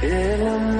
Feeling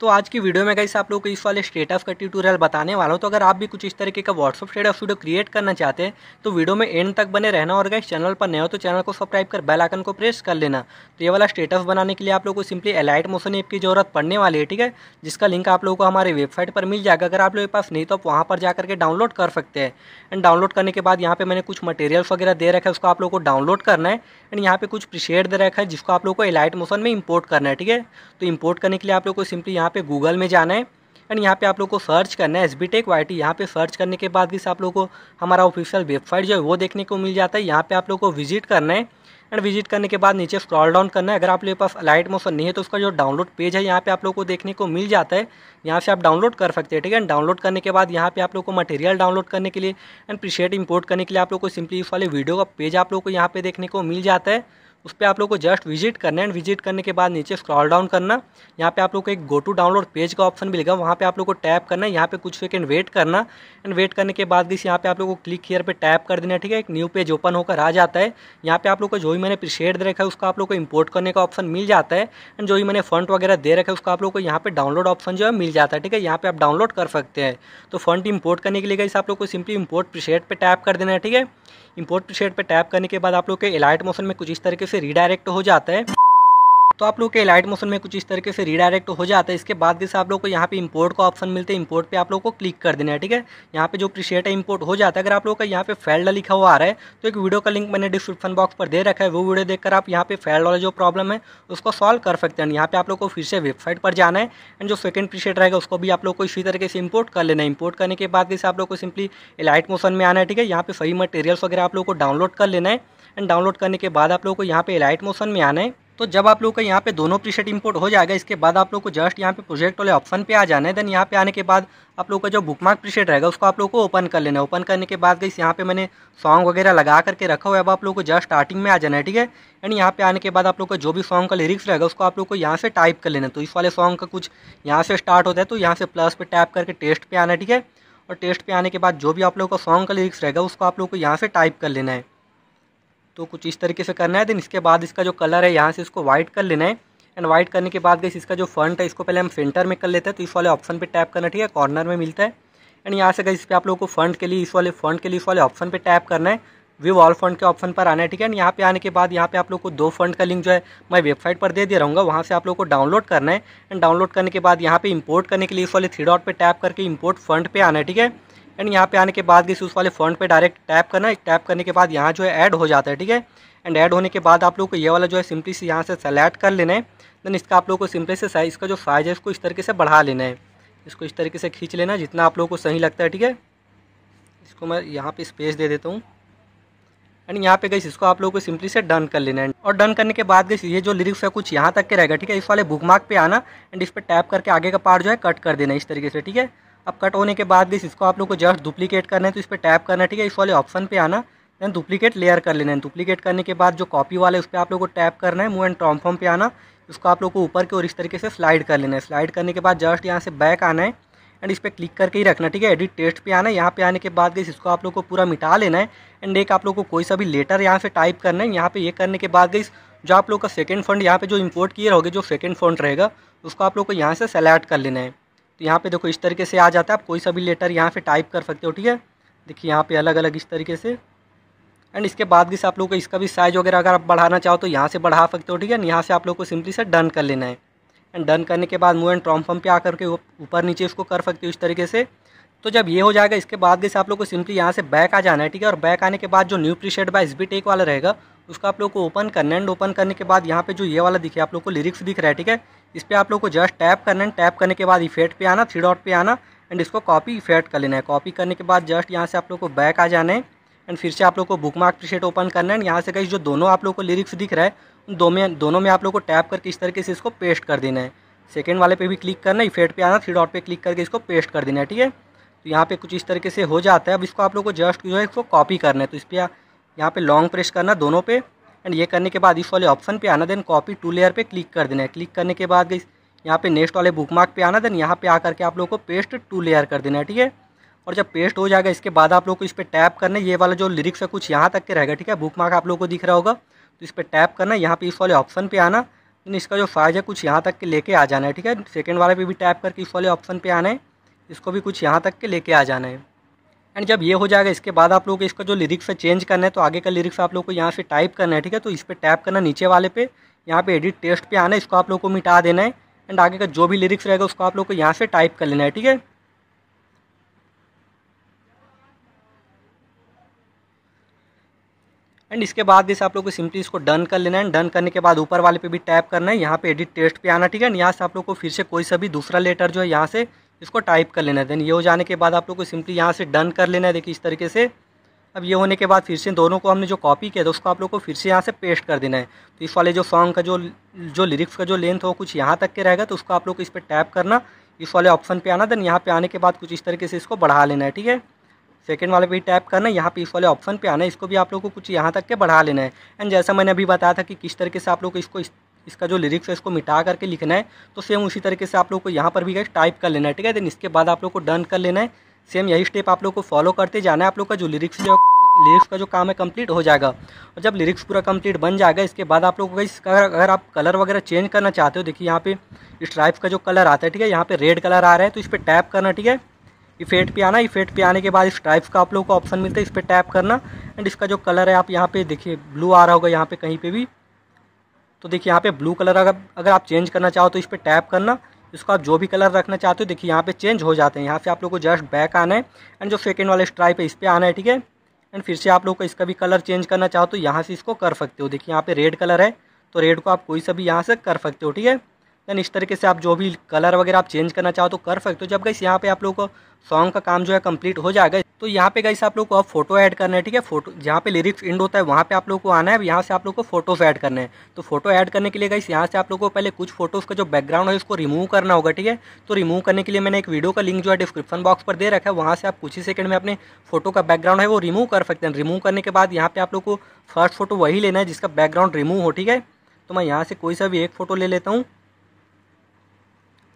तो आज की वीडियो में कैसे आप लोगों को इस वाले स्टेट ऑफ का ट्यूटोरियल बताने वाला हूँ तो अगर आप भी कुछ इस तरीके का WhatsApp state of video create करना चाहते हैं तो वीडियो में एंड तक बने रहना और इस चैनल पर नए हो तो चैनल को सब्सक्राइब कर बेल आइकन को प्रेस कर लेना तो ये वाला स्टेट ऑफ बनाने के लिए आप लोग को सिंपली एलाइट मोशन ऐप की जरूरत पड़ने वाली है ठीक है जिसका लिंक आप लोगों को हमारे वेबसाइट पर मिल जाएगा अगर आप लोग के पास नहीं तो आप वहाँ पर जाकर के डाउनलोड कर सकते हैं एंड डाउनलोड करने के बाद यहाँ पे मैंने कुछ मटेरियल्स वगैरह दे रखा है उसको आप लोग को डाउनलोड करना है एंड यहाँ पे कुछ प्रीशेड दे रखा है जिसको आप लोग को एलाइट मोशन में इम्पोर्ट करना है ठीक है तो इम्पोर्ट करने के लिए आप लोग को सिंपली यहाँ यहाँ पे गूगल में जाना है एंड यहाँ पे आप लोग को सर्च करना है S B tech Y T यहाँ पर सर्च करने के बाद भी आप लोग को हमारा ऑफिशियल वेबसाइट जो है वो देखने को मिल जाता है यहाँ पे आप लोग को विजिट करना है एंड विजिट करने के बाद नीचे स्क्रॉल डाउन करना है अगर आप लोग पास लाइट मोशन नहीं है तो उसका जो डाउनलोड पेज है यहाँ पे आप लोग को देखने को मिल जाता है यहाँ से आप डाउनलोड कर सकते हैं ठीक है डाउनलोड करने के बाद यहाँ पे आप लोग को मटेरियल डाउनलोड करने के लिए एंड प्रीशेट इंपोर्ट करने के लिए आप लोग को सिंपली इस वाले वीडियो का पेज आप लोग को यहाँ पे देखने को मिल जाता है उस पर आप लोग को जस्ट विजिट करना है एंड विजिट करने के बाद नीचे स्क्रॉल डाउन करना यहाँ पे आप लोग को एक गो टू डाउनलोड पेज का ऑप्शन मिलेगा वहाँ पे आप लोग को टैप करना है यहाँ पे कुछ सेकेंड वेट करना एंड वेट करने के बाद इस यहाँ पे आप लोग को क्लिक हेयर पे टैप कर देना ठीक है एक न्यू पेज ओपन होकर आ जाता है यहाँ पे आप लोग को जो भी मैंने प्रीशेड दे रखा है उसका आप लोग को इम्पोर्ट करने का ऑप्शन मिल जाता है एंड जो भी मैंने फंड वगैरह दे रखा है उसका आप लोग को यहाँ पे डाउनलोड ऑप्शन जो है मिल जाता है ठीक है यहाँ पे आप डाउनलोड कर सकते हैं तो फंड इम्पोर्ट करने के लिए इस आप लोग को सिंपली इम्पोर्ट प्रीशेड पर टैप कर देना है ठीक है इम्पोर्ट प्रीशेड पर टैप करने के बाद आप लोग के एलाइट मोशन में कुछ इस तरीके से रिडायरेक्ट हो जाता है तो आप लोग के लाइट मोशन में कुछ इस तरीके से रीडायरेक्ट हो जाता है इसके बाद जैसे आप लोग को यहाँ पे इंपोर्ट का ऑप्शन मिलते हैं इंपोर्ट पे आप लोग को क्लिक कर देना है ठीक है यहाँ पे जो प्रीसेट है इंपोर्ट हो जाता है अगर आप लोग का यहाँ पे फेल्ड लिखा हुआ आ रहा है तो एक वीडियो का लिंक मैंने डिस्क्रिप्शन बॉक्स पर दे रखा है वो वीडियो देखकर आप यहाँ पे फेल्ड वाला जो प्रॉब्लम है उसको सॉल्व कर सकते हैं यहाँ पे आप लोग को फिर से वेबसाइट पर जाना है एंड जो सेकंड प्रीसेट रहेगा उसको भी आप लोग को इसी तरीके से इंपोर्ट कर लेना है इंपोर्ट करने के बाद जैसे आप लोग को सिंपली लाइट मोशन में आना है ठीक है यहाँ पे सही मटेरियल्स वगैरह आप लोग को डाउनलोड कर लेना है एंड डाउनलोड करने के बाद आप लोग को यहाँ पे एलाइट मोशन में आना है तो जब आप लोग का यहाँ पे दोनों प्रीसेट इंपोर्ट हो जाएगा इसके बाद आप लोग को जस्ट यहाँ पे प्रोजेक्ट वाले ऑप्शन पे आ जाना है देन यहाँ पे आने के बाद आप लोग का जो बुकमार्क प्रीसेट रहेगा उसको आप लोग को ओपन कर लेना है ओपन करने के बाद गई यहाँ पे मैंने सॉन्ग वगैरह लगा करके रखा हुआ है अब आप लोग को जस्ट स्टार्टिंग में आ जाना है ठीक है एंड यहाँ पे आने के बाद आप लोग का जो भी सॉन्ग का लिरिक्स रहेगा उसको आप लोग को यहाँ से टाइप कर लेना है तो इस वाले सॉन्ग का कुछ यहाँ से स्टार्ट होता है तो यहाँ से प्लस पे टाइप करके टेस्ट पे आना है ठीक है और टेस्ट पे आने के बाद जो भी आप लोग का सॉन्ग का लिरिक्स रहेगा उसको आप लोग को यहाँ से टाइप कर लेना है तो कुछ इस तरीके से करना है देन इसके बाद इसका जो कलर है यहाँ से इसको वाइट कर लेना है एंड वाइट करने के बाद गई इसका जो फ्रंट है इसको पहले हम सेंटर में कर लेते हैं तो इस वाले ऑप्शन पर टैप करना ठीक है कॉर्नर में मिलता है एंड यहाँ से गई इस पर आप लोगों को फंड के लिए इस वाले फंड के लिए इस वाले ऑप्शन पर टैप करना है व्यू ऑल फंड के ऑप्शन पर आना है ठीक है एंड यहाँ पे आने के बाद यहाँ पे आप लोग को दो फंड का लिंक जो है मैं वेबसाइट पर दे दे रहूँगा वहाँ से आप लोग को डाउनलोड करना है एंड डाउनलोड करने के बाद यहाँ पे इंपोर्ट करने के लिए इस वाले थ्री डॉट पे टैप करके इंपोर्ट फंड पे आना है ठीक है एंड यहाँ पे आने के बाद इस उस वाले फ्रंट पे डायरेक्ट टैप करना टैप करने के बाद यहाँ जो है ऐड हो जाता है ठीक है एंड ऐड होने के बाद आप लोग को ये वाला जो है सिंपली से यहाँ से सेलेक्ट कर लेना है देन इसका आप लोग को सिंपली से इसका जो साइज़ है इसको इस तरीके से बढ़ा लेना है इसको इस तरीके से खींच लेना जितना आप लोग को सही लगता है ठीक है इसको मैं यहाँ पर स्पेस दे देता हूँ एंड यहाँ पे गई इसको आप लोगों को सिंपली से डन कर लेना है और डन करने के बाद गई ये जो लिरिक्स है कुछ यहाँ तक के रहेगा ठीक है इस वाले बुक मार्क पे आना एंड इस पर टैप करके आगे का पार्ट जो है कट कर देना इस तरीके से ठीक है अब कट होने के बाद भी इसको आप लोग को जस्ट डुप्लीकेट करना है तो इस पर टैप करना है ठीक है इस वाले ऑप्शन पे आना देन डुप्लीकेट लेयर कर लेना है डुप्लीकेट करने के बाद जो कॉपी वाला है उस पर आप लोग को टैप करना है मूव एंड ट्रॉम्फॉर्म पे आना इसको आप लोग को ऊपर के और इस तरीके से स्लाइड कर लेना है स्लाइड करने के बाद जस्ट यहाँ से बैक आना है एंड इस पर क्लिक करके ही रखना ठीक है एडिट टेस्ट पे आना है यहाँ पे आने के बाद गई इसको आप लोग को पूरा मिटा लेना है एंड एक आप लोग को कोई सा भी लेटर यहाँ से टाइप करना है यहाँ पे ये करने के बाद गई जो आप लोग का सेकेंड फंड यहाँ पे जो इम्पोर्ट किए रहोगे जो सेकेंड फंड रहेगा उसको आप लोग को यहाँ से सेलेक्ट कर लेना है तो यहाँ पे देखो इस तरीके से आ जाता है आप कोई सा भी लेटर यहाँ पे टाइप कर सकते हो ठीक है देखिए यहाँ पे अलग अलग इस तरीके से एंड इसके बाद भी से आप लोग को इसका भी साइज़ वगैरह अगर आप बढ़ाना चाहो तो यहाँ से बढ़ा सकते हो ठीक है यहाँ से आप लोग को सिंपली से डन कर लेना है एंड डन करने के बाद मूव एंड ट्रॉम्फम पर आकर के ऊपर नीचे उसको कर सकते हो इस तरीके से तो जब ये हो जाएगा इसके बाद जैसे आप लोग को सिंपली यहाँ से बैक आ जाना है ठीक है और बैक आने के बाद जो new preset by S B tech वाला रहेगा उसका आप लोग को ओपन करना एंड ओपन करने के बाद यहाँ पे जो ये वाला दिखे आप लोग को लिरिक्स दिख रहा है ठीक है इस पर आप लोग को जस्ट टैप करना है टैप करने के बाद इफेक्ट पे आना थ्री डॉट पे आना एंड इसको कॉपी इफेक्ट कर लेना है कॉपी करने के बाद जस्ट यहाँ से आप लोग को बैक आ जाना है एंड फिर से आप लोग को बुक मार्क प्रीसेट ओपन करना है यहाँ से कहीं जो दोनों आप लोग को लिरिक्स दिख रहा है उन दो में दोनों में आप लोग को टैप करके इस तरीके से इसको पेस्ट कर देना है सेकेंड वाले पे भी क्लिक करना है इफेक्ट पे आना थ्री डॉट पे क्लिक करके इसको पेस्ट कर देना है ठीक है तो यहाँ पे कुछ इस तरीके से हो जाता है अब इसको आप लोग को जस्ट जो है इसको कॉपी करना है तो इस पर यहाँ पे लॉन्ग प्रेस करना दोनों पे एंड ये करने के बाद इस वाले ऑप्शन पे आना देन कॉपी टू लेयर पे क्लिक कर देना है क्लिक करने के बाद यहाँ पे नेक्स्ट वाले बुक मार्क पे आना देन यहाँ पे आकर के आप लोग को पेस्ट टू लेयर कर देना है ठीक है और जब पेस्ट हो जाएगा इसके बाद आप लोग को इस पर टैप करना ये वाला जो लिरिक्स है कुछ यहाँ तक के रहेगा ठीक है बुक मार्क आप लोग को दिख रहा होगा तो इस पर टैप करना यहाँ पे इस वाले ऑप्शन पे आना इसका जो साइज है कुछ यहाँ तक के लेके आ जाना है ठीक है सेकेंड वाले पे भी टैप करके इस वाले ऑप्शन पे आना है इसको भी कुछ यहाँ तक के लेके आ जाना है एंड जब ये हो जाएगा इसके बाद आप लोगों को इसका जो लिरिक्स है चेंज करना है तो आगे का लिरिक्स आप लोग को यहाँ से टाइप करना है ठीक है तो इस पर टैप करना नीचे वाले पे यहाँ पे एडिट टेस्ट पे आना है इसको आप लोग को मिटा देना है एंड आगे का जो भी लिरिक्स रहेगा उसको आप लोग को यहाँ से टाइप कर लेना है ठीक है एंड इसके बाद जैसे आप लोग को सिंपली इसको डन कर लेना है डन करने के बाद ऊपर वाले पे भी टैप करना है यहाँ पे एडिट टेस्ट पे आना ठीक है यहाँ से आप लोग को फिर से कोई सा भी दूसरा लेटर जो है यहाँ से इसको टाइप कर लेना है देन ये हो जाने के बाद आप लोग को सिंपली यहाँ से डन कर लेना है देखिए इस तरीके से अब ये होने के बाद फिर से दोनों को हमने जो कॉपी किया था उसको आप लोग को फिर से यहाँ से पेस्ट कर देना है तो इस वाले जो सॉन्ग का जो जो लिरिक्स का जो लेंथ हो कुछ यहाँ तक के रहेगा तो उसको आप लोग को इस पर टैप करना इस वाले ऑप्शन पे आना देन यहाँ पे आने के बाद कुछ इस तरीके से इसको बढ़ा लेना है ठीक है सेकेंड वाले ही टैप करना यहाँ पे इस वाले ऑप्शन पे आना है इसको भी आप लोग को कुछ यहाँ तक के बढ़ा लेना है एंड जैसा मैंने अभी बताया था कि किस तरीके से आप लोग इसको इस इसका जो लिरिक्स है इसको मिटा करके लिखना है तो सेम उसी तरीके से आप लोग को यहाँ पर भी टाइप कर लेना है ठीक है देन इसके बाद आप लोग को डन कर लेना है सेम यही स्टेप आप लोग को फॉलो करते जाना है आप लोग का जो लिरिक्स जो लिरिक्स का जो काम है कंप्लीट हो जाएगा और जब लिरिक्स पूरा कंप्लीट बन जाएगा इसके बाद आप लोग इसका अगर आप कलर वगैरह चेंज करना चाहते हो देखिए यहाँ पे स्ट्राइप का जो कलर आता है ठीक है यहाँ पे रेड कलर आ रहा है तो इस पर टैप करना ठीक है इफेट पे आना इफेट पे आने के बाद स्ट्राइप्स का आप लोग को ऑप्शन मिलता है इस पर टैप करना एंड इसका जो कलर है आप यहाँ पे देखिए ब्लू आ रहा होगा यहाँ पे कहीं पर भी तो देखिए यहाँ पे ब्लू कलर अगर अगर आप चेंज करना चाहो तो इस पर टैप करना इसको आप जो भी कलर रखना चाहते हो देखिए यहाँ पे चेंज हो जाते हैं यहाँ से आप लोग को जस्ट बैक आना है एंड जो सेकेंड वाले स्ट्राइप है इस पर आना है ठीक है एंड फिर से आप लोग को इसका भी कलर चेंज करना चाहो तो यहाँ से इसको कर सकते हो देखिए यहाँ पे रेड कलर है तो रेड को आप कोई सा भी यहाँ से कर सकते हो ठीक है देन इस तरीके से आप जो भी कलर वगैरह आप चेंज करना चाहो तो कर सकते हो जब गई यहाँ पे आप लोगों को सॉन्ग का काम जो है कंप्लीट हो जाएगा तो यहाँ पे गई आप लोग को अब फोटो ऐड करना है ठीक है फोटो जहाँ पे लिरिक्स एंड होता है वहाँ पे आप लोग को आना है यहाँ से आप लोग को फोटोज ऐड करने हैं तो फोटो ऐड करने के लिए गई यहाँ से आप लोग को पहले कुछ फोटोज़ का जो बैकग्राउंड है उसको रिमूव करना होगा ठीक है तो रिमूव करने के लिए मैंने एक वीडियो का लिंक जो है डिस्क्रिप्शन बॉक्स पर दे रखा है वहाँ से आप कुछ ही सेकंड में अपने फोटो का बैकग्राउंड है वो रिमूव कर सकते हैं रिमूव करने के बाद यहाँ पे आप लोग को फर्स्ट फोटो वही लेना है जिसका बैकग्राउंड रिमूव हो ठीक है तो मैं यहाँ से कोई सा भी एक फ़ोटो ले लेता हूँ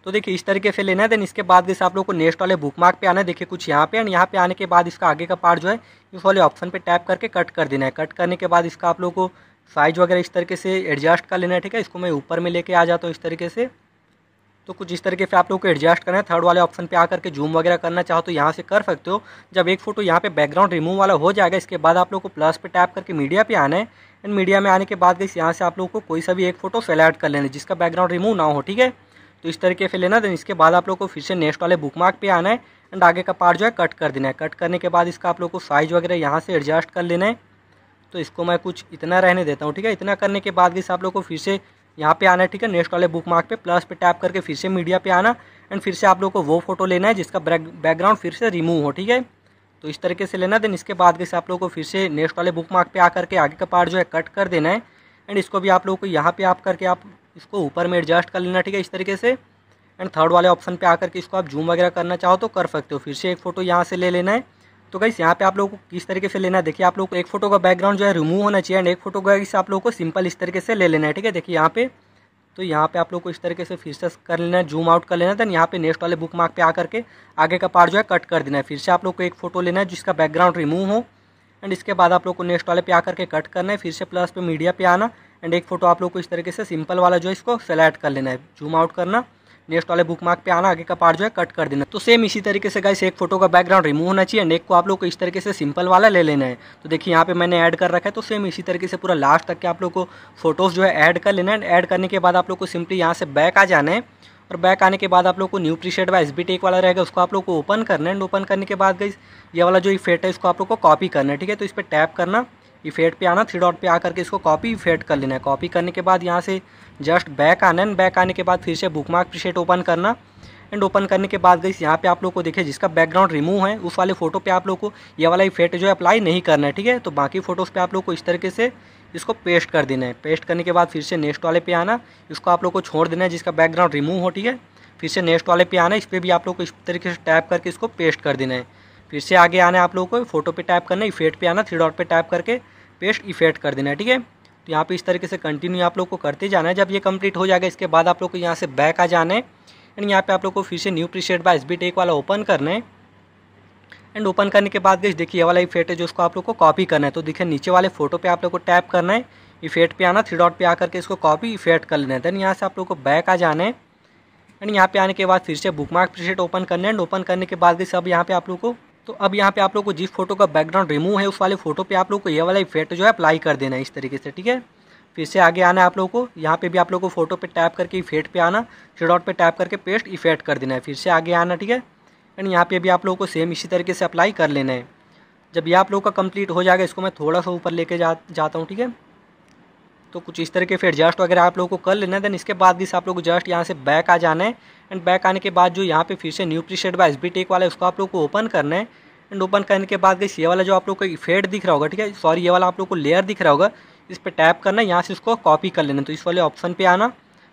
तो देखिए इस तरीके से लेना है देन इसके बाद जैसे आप लोग को नेक्स्ट वाले बुक मार्क पे आना है देखिए कुछ यहाँ पे एंड यहाँ पे आने के बाद इसका आगे का पार्ट जो है इस वाले ऑप्शन पे टैप करके कट कर देना है कट करने के बाद इसका आप लोग को साइज वगैरह इस तरीके से एडजस्ट कर लेना है ठीक है इसको मैं ऊपर में लेके आ जाता हूँ इस तरीके से तो कुछ इस तरीके से आप लोग को एडजस्ट करना है थर्ड वाले ऑप्शन पे आकर के जूम वगैरह करना चाहो तो यहाँ से कर सकते हो जब एक फोटो यहाँ पे बैकग्राउंड रिमूव वाला हो जाएगा इसके बाद आप लोग को प्लस पे टैप करके मीडिया पे आना है एंड मीडिया में आने के बाद यहाँ से आप लोग को कोई सा भी एक फोटो सेलेक्ट कर लेना जिसका बैकग्राउंड रिमूव ना हो ठीक है तो इस तरीके से लेना देन इसके बाद आप लोग को फिर से नेक्स्ट वाले बुक मार्क पर आना है एंड आगे का पार्ट जो है कट कर देना है कट करने के बाद इसका आप लोग को साइज वगैरह यहाँ से एडजस्ट कर लेना है तो इसको मैं कुछ इतना रहने देता हूँ ठीक है इतना करने के बाद भी आप लोग को फिर से यहाँ पे आना है ठीक है नेक्स्ट वाले बुक मार्क पे प्लस पे टैप करके फिर से मीडिया पे आना एंड फिर से आप लोग को वो फोटो लेना है जिसका बैकग्राउंड फिर से रिमूव हो ठीक है तो इस तरीके से लेना देन इसके बाद कैसे आप लोग को फिर से नेक्स्ट वाले बुक मार्क पे आकर के आगे का पार्ट जो है कट कर देना है एंड इसको भी आप लोग को यहाँ पे आप करके आप इसको ऊपर में एडजस्ट कर लेना ठीक है इस तरीके से एंड थर्ड वाले ऑप्शन पे आकर के इसको आप जूम वगैरह करना चाहो तो कर सकते हो फिर से एक फ़ोटो यहाँ से ले लेना है तो गाइस यहाँ पे आप लोगों को किस तरीके से लेना है देखिए आप लोग को एक फोटो का बैकग्राउंड जो है रिमूव होना चाहिए एंड एक फोटो का इस आप लोगों को सिंपल इस तरीके से ले लेना है ठीक है देखिए यहाँ पे तो यहाँ पे आप लोग को इस तरीके से फिर से कर लेना है जूम आउट कर लेना है देन यहाँ पे नेक्स्ट वाले बुक मार्क पे आकर के आगे का पार्ट जो है कट कर देना है फिर से आप लोग को एक फोटो लेना है जिसका बैकग्राउंड रिमूव हो एंड इसके बाद आप लोग को नेक्स्ट वाले पे आकर के कट करना है फिर से प्लस पे मीडिया पे आना एंड एक फ़ोटो आप लोग को इस तरीके से सिंपल वाला जो है इसको सेलेक्ट कर लेना है जूम आउट करना नेक्स्ट वाले बुक मार्क पे आना आगे का पार्ट जो है कट कर देना तो सेम इसी तरीके से गाइस एक फोटो का बैकग्राउंड रिमूव होना चाहिए एंड एक को आप लोग को इस तरीके से सिंपल वाला ले लेना है तो देखिए यहाँ पे मैंने ऐड कर रखा है तो सेम इसी तरीके से पूरा लास्ट तक के आप लोग को फोटोज़ जो है ऐड कर लेना है एंड ऐड करने के बाद आप लोग को सिंपली यहाँ से बैक आ जाना है और बैक आने के बाद आप लोग को न्यू प्रीसेट व एस बी टेक वाला रहेगा उसको आप लोग को ओपन करना है एंड ओपन करने के बाद गई ये वाला जो इफेक्ट है इसको आप लोग को कॉपी करना है ठीक है तो इस पर टैप करना इफेक्ट पे आना थ्री डॉट पे आकर के इसको कॉपी इफेक्ट कर लेना है कॉपी करने के बाद यहाँ से जस्ट बैक आना है बैक आने के बाद फिर से बुक मार्क प्रीसेट ओपन करना एंड ओपन करने के बाद गई यहाँ पे आप लोग को देखिए जिसका बैकग्राउंड रिमूव है उस वाले फोटो पे आप लोग को ये वाला इफेक्ट जो है अप्लाई नहीं करना है ठीक है तो बाकी फोटोज़ पे आप लोग को इस तरीके से इसको पेस्ट कर देना है पेस्ट करने के बाद फिर से नेक्स्ट वाले पे आना इसको आप लोग को छोड़ देना है जिसका बैकग्राउंड रिमूव हो ठीक है फिर से नेक्स्ट वाले पे आना इस पर भी आप लोग को इस तरीके से टैप करके इसको पेस्ट कर देना है फिर से आगे आना है आप लोग को फोटो पे टैप करना इफेक्ट पे आना थ्री डॉट पे टैप करके पेस्ट इफेक्ट कर देना है ठीक है तो यहाँ पे इस तरीके से कंटिन्यू आप लोग को करते जाना है जब ये कंप्लीट हो जाएगा इसके बाद आप लोग को यहाँ से बैक आ जाना है एंड यहाँ पे आप लोग को फिर से new preset by S tech वाला ओपन करना है एंड ओपन करने के बाद गैस देखिए ये वाला इफेक्ट है जो उसको आप लोग को कॉपी करना है तो देखिए नीचे वाले फोटो पे आप लोग को टैप करना है इफेक्ट पे आना थ्री डॉट पे आकर के इसको कॉपी इफेक्ट कर लेना है देन यहाँ से आप लोग को बैक आ जाना है एंड यहाँ पे आने के बाद फिर से बुक मार्क ओपन करना है एंड ओपन करने के बाद गई सब यहाँ पे आप लोग को तो अब यहाँ पे आप लोग को जिस फोटो का बैकग्राउंड रिमूव है उस वाले फोटो पे आप लोग को ये वाला इफेक्ट जो है अप्लाई कर देना है इस तरीके से ठीक है फिर से आगे आना है आप लोग को यहाँ पे भी आप लोग को फोटो पे टैप करके इफेक्ट पे आना थ्री डॉट पे टैप करके पेस्ट इफेक्ट कर देना है फिर से आगे आना ठीक है एंड यहाँ पे भी आप लोग को सेम इसी तरीके से अप्लाई कर लेना है जब ये आप लोग का कंप्लीट हो जाएगा इसको मैं थोड़ा सा ऊपर लेके जा जाता हूँ ठीक है तो कुछ इस तरह के फिर एडजस्ट वगैरह आप लोग को कर लेना है देन इसके बाद भी आप लोग जस्ट यहाँ से बैक आ जाना है एंड बैक आने के बाद जो यहाँ पे फिर से new preset by S B tech वाला है उसको आप लोग को ओपन करना है एंड ओपन करने के बाद गई ये वाला जो आप लोग को इफेड दिख रहा होगा ठीक है सॉरी ये वाला आप लोग को लेयर दिख रहा होगा इस पर टैप करना है यहाँ से उसको कॉपी कर लेना तो इस वाले ऑप्शन पर आना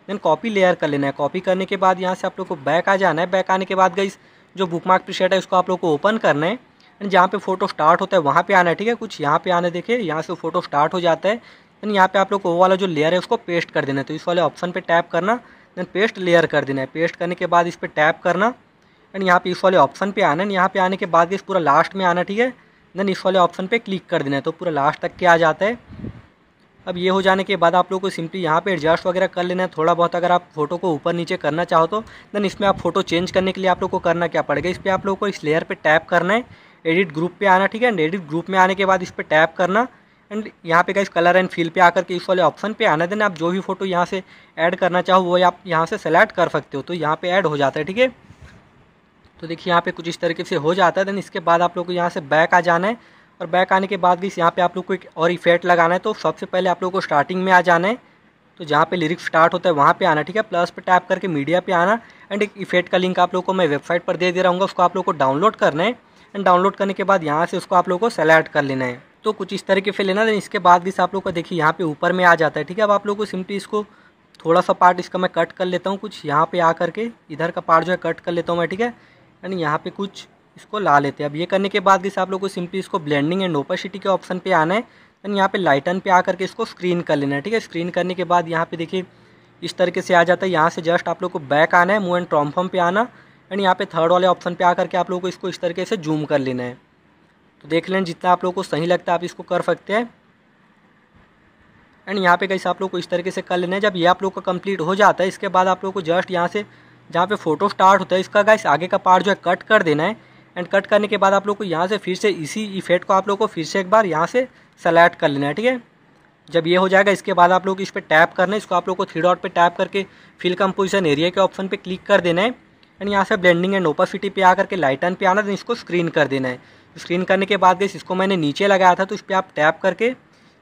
देन कॉपी लेयर कर लेना है कॉपी करने के बाद यहाँ से आप लोग को बैक आ जाना है बैक आने के बाद गई जो बुक मार्क है उसको आप लोग को ओपन करना है एंड जहाँ पे फोटो स्टार्ट होता है वहाँ पे आना है ठीक है कुछ यहाँ पे आने देखे यहाँ से फोटो स्टार्ट हो जाता है एंड यहाँ पे आप लोग वो वाला जो लेयर है उसको पेस्ट कर देना है तो इस वाले ऑप्शन पे टैप करना देन पेस्ट लेयर कर देना है पेस्ट करने के बाद इस पर टैप करना एंड यहाँ पे इस वाले ऑप्शन पे आना है यहाँ पे आने के बाद इस पूरा लास्ट में आना ठीक है देन इस वाले ऑप्शन पे क्लिक कर देना है तो पूरा लास्ट तक के आ जाता है अब ये हो जाने के बाद आप लोग को सिंपली यहाँ पे एडजस्ट वगैरह कर लेना है थोड़ा बहुत अगर आप फोटो को ऊपर नीचे करना चाहो तो देन इसमें आप फोटो चेंज करने के लिए आप लोग को करना क्या पड़ेगा इस पर आप लोग को इस लेयर पर टैप करना है एडिट ग्रुप पे आना ठीक है एंड एडिट ग्रुप में आने के बाद इस पर टैप करना एंड यहाँ पे गए कलर एंड फील पे आकर के इस वाले ऑप्शन पे आना देना आप जो भी फोटो यहाँ से ऐड करना चाहो वो आप यहाँ से सेलेक्ट कर सकते हो तो यहाँ पे ऐड हो जाता है ठीक है तो देखिए यहाँ पे कुछ इस तरीके से हो जाता है देन इसके बाद आप लोग को यहाँ से बैक आ जाना है और बैक आने के बाद भी यहाँ पे आप लोग को एक और इफेक्ट लगाना है तो सबसे पहले आप लोग को स्टार्टिंग में आ जाना है तो जहाँ पे लिरिक्स स्टार्ट होता है वहाँ पे आना ठीक है प्लस पे टैप करके मीडिया पे आना एंड एक इफेक्ट का लिंक आप लोग को मैं वेबसाइट पर दे दे रहा हूँ उसको आप लोग को डाउनलोड करना है एंड डाउनलोड करने के बाद यहाँ से उसको आप लोग को सेलेक्ट कर लेना है तो कुछ इस तरीके से लेना देन इसके बाद भी आप लोग का देखिए यहाँ पे ऊपर में आ जाता है ठीक है अब आप लोग को सिंपली इसको थोड़ा सा पार्ट इसका मैं कट कर लेता हूँ कुछ यहाँ पे आ करके इधर का पार्ट जो है कट कर लेता हूँ मैं ठीक है एंड यहाँ पे कुछ इसको ला लेते हैं अब ये करने के बाद भी आप लोग को सिंपली इसको ब्लेंडिंग एंड ओपासिटी के ऑप्शन पर आना है एंड यहाँ पे लाइटन पर आ करके इसको स्क्रीन कर लेना है ठीक है स्क्रीन करने के बाद यहाँ पे देखिए इस तरीके से आ जाता है यहाँ से जस्ट आप लोग को बैक आना है मूव एंड ट्रॉम्फम पे आना एंड यहाँ पे थर्ड वाले ऑप्शन पे आ करके आप लोग को इसको इस तरीके से जूम कर लेना है तो देख लें जितना आप लोग को सही लगता है आप इसको कर सकते हैं एंड यहाँ पे कैसे आप लोग को इस तरीके से कर लेना है जब ये आप लोग का कंप्लीट हो जाता है इसके बाद आप लोग को जस्ट यहाँ से जहाँ पे फोटो स्टार्ट होता है इसका गाइस आगे का पार्ट जो है कट कर देना है एंड कट करने के बाद आप लोग को यहाँ से फिर से इसी इफेक्ट को आप लोग को फिर से एक बार यहाँ से सेलेक्ट कर लेना है ठीक है जब ये हो जाएगा इसके बाद आप लोग इस पर टैप करना है इसको आप लोग को थ्री डॉट पर टैप करके फिल कम्पोजिशन एरिया के ऑप्शन पर क्लिक कर देना है एंड यहाँ से ब्लेंडिंग एंड ओपासिटी पर आ करके लाइटन पर आना इसको स्क्रीन कर देना है स्क्रीन करने के बाद गैस इसको मैंने नीचे लगाया था तो इस पर आप टैप करके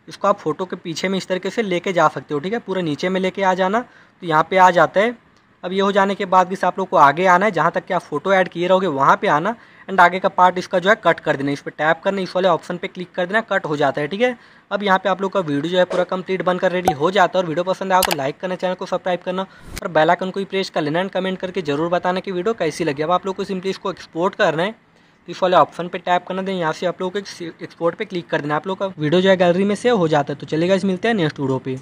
इसको आप फोटो के पीछे में इस तरीके से लेके जा सकते हो ठीक है पूरा नीचे में लेके आ जाना तो यहाँ पे आ जाता है अब ये हो जाने के बाद गैस आप लोग को आगे आना है जहाँ तक कि आप फोटो ऐड किए रहोगे वहाँ पे आना एंड आगे का पार्ट इसका जो है कट कर देना इस पर टैप करना इस वाले ऑप्शन पे क्लिक कर देना कट हो जाता है ठीक है अब यहाँ पे आप लोग का वीडियो जो है पूरा कंप्लीट बनकर रेडी हो जाता है और वीडियो पसंद आया तो लाइक करना चैनल को सब्सक्राइब करना और बेलाइकन को भी प्रेस कर लेना एंड कमेंट करके जरूर बताना कि वीडियो कैसी लगी अब आप लोग को सिंपली इसको एक्सपोर्ट करना है तो इस वाले ऑप्शन पे टैप करना दें यहाँ से आप लोगों को एक्सपोर्ट पे क्लिक कर देना आप लोग का वीडियो जो है गैलरी में सेव हो जाता है तो चलेगा इस मिलते हैं नेक्स्ट वीडियो पे